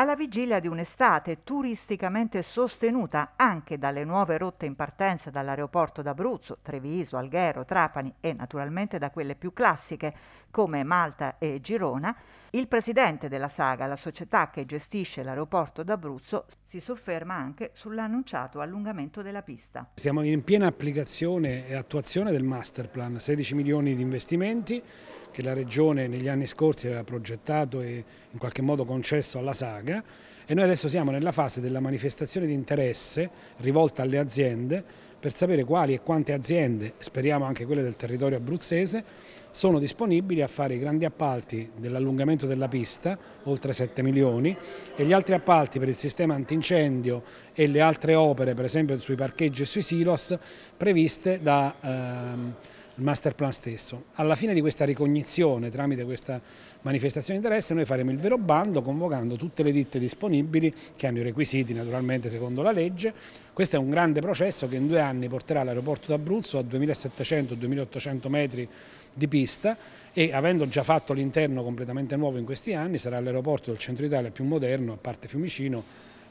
Alla vigilia di un'estate turisticamente sostenuta anche dalle nuove rotte in partenza dall'aeroporto d'Abruzzo, Treviso, Alghero, Trapani e naturalmente da quelle più classiche come Malta e Girona, il presidente della Saga, la società che gestisce l'aeroporto d'Abruzzo, si sofferma anche sull'annunciato allungamento della pista. Siamo in piena applicazione e attuazione del master plan, 16 milioni di investimenti che la Regione negli anni scorsi aveva progettato e in qualche modo concesso alla Saga paga e noi adesso siamo nella fase della manifestazione di interesse rivolta alle aziende per sapere quali e quante aziende, speriamo anche quelle del territorio abruzzese, sono disponibili a fare i grandi appalti dell'allungamento della pista, oltre 7 milioni, e gli altri appalti per il sistema antincendio e le altre opere, per esempio sui parcheggi e sui silos, previste da... Ehm, il master plan stesso. Alla fine di questa ricognizione tramite questa manifestazione di interesse noi faremo il vero bando convocando tutte le ditte disponibili che hanno i requisiti naturalmente secondo la legge. Questo è un grande processo che in due anni porterà l'aeroporto d'Abruzzo a 2700-2800 metri di pista e avendo già fatto l'interno completamente nuovo in questi anni sarà l'aeroporto del centro Italia più moderno a parte Fiumicino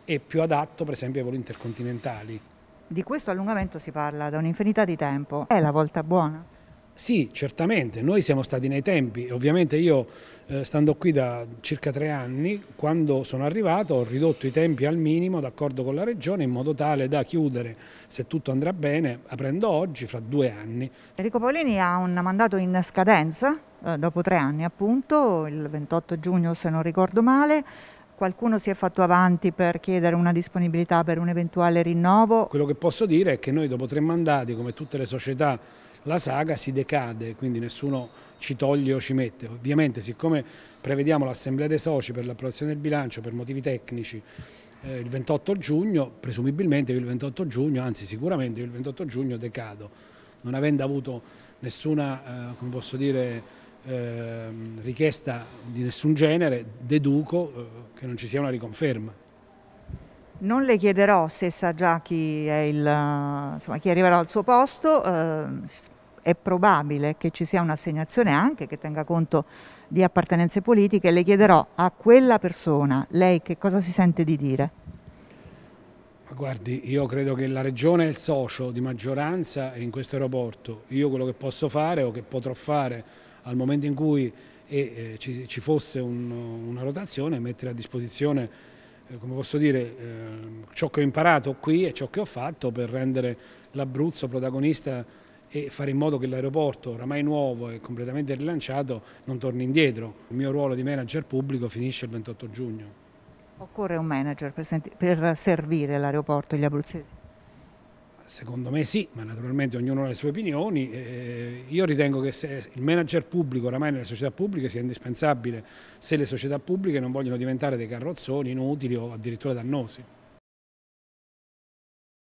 e più adatto per esempio ai voli intercontinentali. Di questo allungamento si parla da un'infinità di tempo. È la volta buona? Sì, certamente, noi siamo stati nei tempi, ovviamente io eh, stando qui da circa tre anni, quando sono arrivato ho ridotto i tempi al minimo d'accordo con la Regione in modo tale da chiudere, se tutto andrà bene, aprendo oggi fra due anni. Enrico Paolini ha un mandato in scadenza, eh, dopo tre anni appunto, il 28 giugno se non ricordo male, Qualcuno si è fatto avanti per chiedere una disponibilità per un eventuale rinnovo? Quello che posso dire è che noi dopo tre mandati, come tutte le società, la saga si decade, quindi nessuno ci toglie o ci mette. Ovviamente siccome prevediamo l'assemblea dei soci per l'approvazione del bilancio per motivi tecnici eh, il 28 giugno, presumibilmente io il 28 giugno, anzi sicuramente io il 28 giugno decado, non avendo avuto nessuna, eh, come posso dire, eh, richiesta di nessun genere, deduco eh, che non ci sia una riconferma. Non le chiederò se sa già chi, è il, insomma, chi arriverà al suo posto, eh, è probabile che ci sia un'assegnazione anche che tenga conto di appartenenze politiche, le chiederò a quella persona, lei che cosa si sente di dire? Ma guardi, io credo che la Regione è il socio di maggioranza in questo aeroporto. Io quello che posso fare o che potrò fare al momento in cui e eh, ci, ci, fosse un, una rotazione, mettere a disposizione eh, come posso dire, ehm, ciò che ho imparato qui e ciò che ho fatto per rendere l'Abruzzo protagonista e fare in modo che l'aeroporto, oramai nuovo e completamente rilanciato, non torni indietro. Il mio ruolo di manager pubblico finisce il 28 giugno. Occorre un manager per, per servire l'aeroporto e gli abruzzesi? Secondo me sì, ma naturalmente ognuno ha le sue opinioni. Eh, io ritengo che il manager pubblico oramai nelle società pubbliche sia indispensabile se le società pubbliche non vogliono diventare dei carrozzoni inutili o addirittura dannosi.